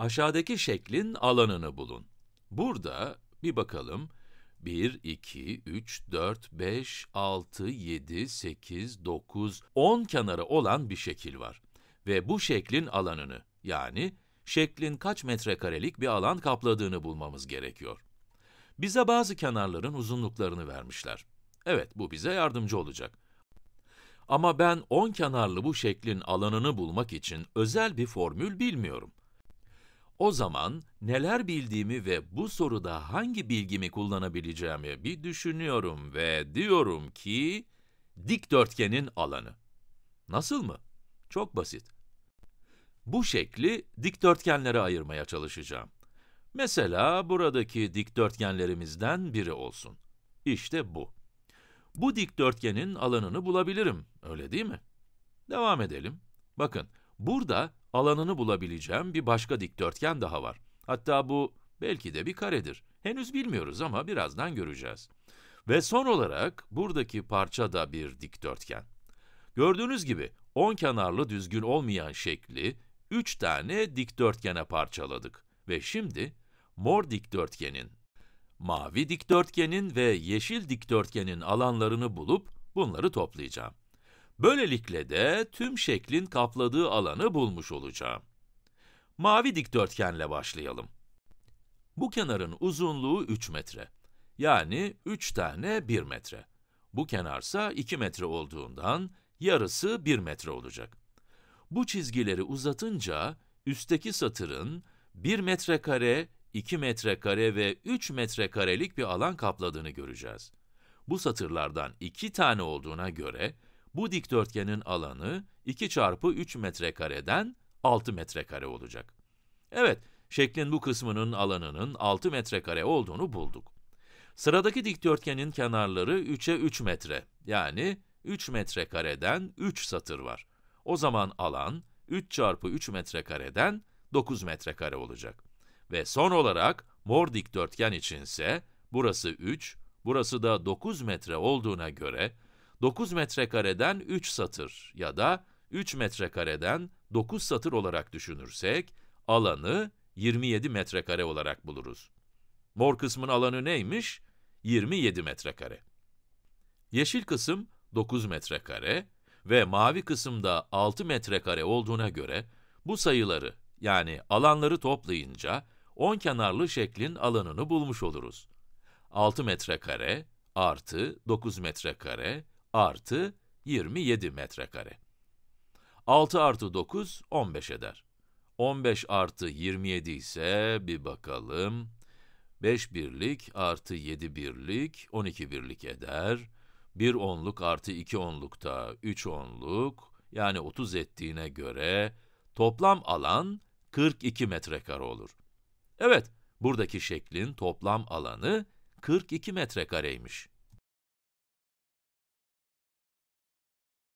Aşağıdaki şeklin alanını bulun. Burada bir bakalım. 1, 2, 3, 4, 5, 6, 7, 8, 9, 10 kenarı olan bir şekil var. Ve bu şeklin alanını, yani şeklin kaç metrekarelik bir alan kapladığını bulmamız gerekiyor. Bize bazı kenarların uzunluklarını vermişler. Evet, bu bize yardımcı olacak. Ama ben 10 kenarlı bu şeklin alanını bulmak için özel bir formül bilmiyorum. O zaman neler bildiğimi ve bu soruda hangi bilgimi kullanabileceğimi bir düşünüyorum ve diyorum ki dikdörtgenin alanı. Nasıl mı? Çok basit. Bu şekli dikdörtgenlere ayırmaya çalışacağım. Mesela buradaki dikdörtgenlerimizden biri olsun. İşte bu. Bu dikdörtgenin alanını bulabilirim, öyle değil mi? Devam edelim. Bakın, burada alanını bulabileceğim bir başka dikdörtgen daha var. Hatta bu belki de bir karedir. Henüz bilmiyoruz ama birazdan göreceğiz. Ve son olarak buradaki parça da bir dikdörtgen. Gördüğünüz gibi 10 kenarlı düzgün olmayan şekli 3 tane dikdörtgene parçaladık. Ve şimdi mor dikdörtgenin, mavi dikdörtgenin ve yeşil dikdörtgenin alanlarını bulup bunları toplayacağım. Böylelikle de tüm şeklin kapladığı alanı bulmuş olacağım. Mavi dikdörtgenle başlayalım. Bu kenarın uzunluğu 3 metre. Yani 3 tane 1 metre. Bu kenarsa 2 metre olduğundan yarısı 1 metre olacak. Bu çizgileri uzatınca üstteki satırın 1 metre kare, 2 metre kare ve 3 metre karelik bir alan kapladığını göreceğiz. Bu satırlardan 2 tane olduğuna göre bu dikdörtgenin alanı 2 çarpı 3 metrekareden 6 metrekare olacak. Evet, şeklin bu kısmının alanının 6 metrekare olduğunu bulduk. Sıradaki dikdörtgenin kenarları 3'e 3 metre, yani 3 metrekareden 3 satır var. O zaman alan 3 çarpı 3 metrekareden 9 metrekare olacak. Ve son olarak mor dikdörtgen içinse burası 3, burası da 9 metre olduğuna göre 9 metrekareden 3 satır ya da 3 metrekareden 9 satır olarak düşünürsek, alanı 27 metrekare olarak buluruz. Mor kısmın alanı neymiş? 27 metrekare. Yeşil kısım 9 metrekare ve mavi kısımda 6 metrekare olduğuna göre, bu sayıları yani alanları toplayınca, 10 kenarlı şeklin alanını bulmuş oluruz. 6 metrekare artı 9 metrekare artı 27 metrekare. 6 artı 9, 15 eder. 15 artı 27 ise bir bakalım. 5 birlik artı 7 birlik 12 birlik eder. 1 onluk artı 2 onluk da 3 onluk yani 30 ettiğine göre toplam alan 42 metrekare olur. Evet, buradaki şeklin toplam alanı 42 metrekareymiş.